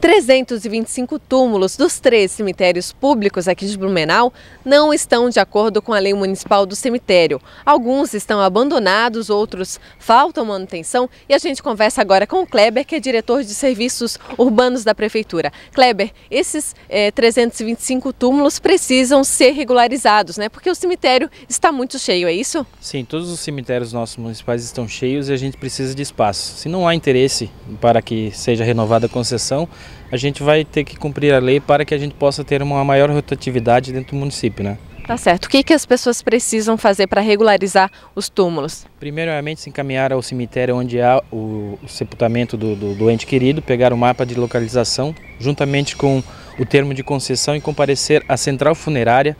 325 túmulos dos três cemitérios públicos aqui de Blumenau não estão de acordo com a lei municipal do cemitério. Alguns estão abandonados, outros faltam manutenção e a gente conversa agora com o Kleber, que é diretor de serviços urbanos da prefeitura. Kleber, esses é, eh, 325 túmulos precisam ser regularizados, né? Porque o cemitério está muito cheio, é isso? Sim, todos os cemitérios nossos municipais estão cheios e a gente precisa de espaço. Se não há interesse para que seja renovada a concessão, a gente vai ter que cumprir a lei para que a gente possa ter uma maior rotatividade dentro do município, né? Tá certo. O que, que as pessoas precisam fazer para regularizar os túmulos? Primeiramente, se encaminhar ao cemitério onde há o, sepultamento do, do doente querido, pegar o mapa de localização, juntamente com o termo de concessão e comparecer à central funerária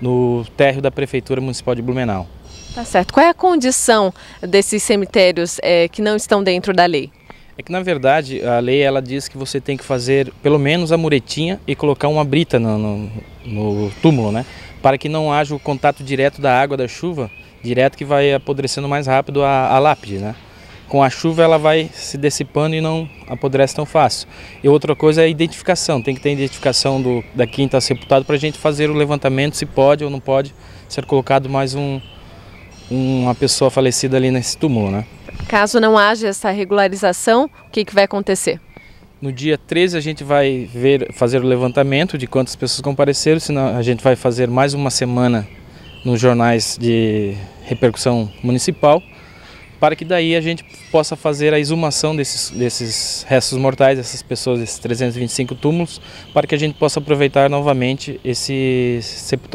no térreo da Prefeitura Municipal de Blumenau. Tá certo. Qual é a condição desses cemitérios é, que não estão dentro da lei? É que na verdade a lei ela diz que você tem que fazer pelo menos a muretinha e colocar uma brita no, no, no túmulo, né? Para que não haja o contato direto da água da chuva, direto que vai apodrecendo mais rápido a, a lápide, né? com a chuva ela vai se dissipando e não apodrece tão fácil. E outra coisa é a identificação, tem que ter identificação do, da quem está sepultado para a gente fazer o levantamento se pode ou não pode ser colocado mais um, uma pessoa falecida ali nesse túmulo, né? Caso não haja essa regularização, o que, que vai acontecer? No dia 13 a gente vai ver, fazer o levantamento de quantas pessoas compareceram, senão a gente vai fazer mais uma semana nos jornais de repercussão municipal, para que daí a gente possa fazer a exumação desses, desses restos mortais, dessas pessoas, desses 325 túmulos, para que a gente possa aproveitar novamente esse,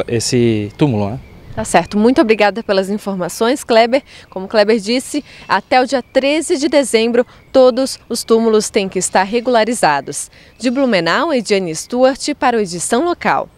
esse túmulo. Né? Tá certo. Muito obrigada pelas informações, Kleber. Como Kleber disse, até o dia 13 de dezembro, todos os túmulos têm que estar regularizados. De Blumenau, e Diane Stuart para o Edição Local.